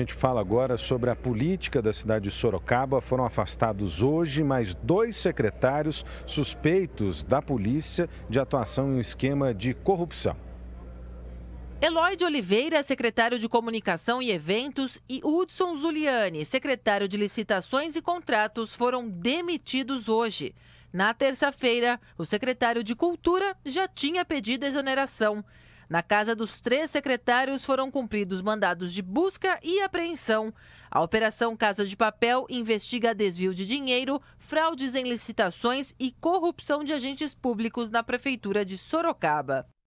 A gente fala agora sobre a política da cidade de Sorocaba. Foram afastados hoje mais dois secretários suspeitos da polícia de atuação em um esquema de corrupção. Eloy de Oliveira, é secretário de Comunicação e Eventos, e Hudson Zuliani, secretário de Licitações e Contratos, foram demitidos hoje. Na terça-feira, o secretário de Cultura já tinha pedido exoneração. Na casa dos três secretários foram cumpridos mandados de busca e apreensão. A Operação Casa de Papel investiga desvio de dinheiro, fraudes em licitações e corrupção de agentes públicos na Prefeitura de Sorocaba.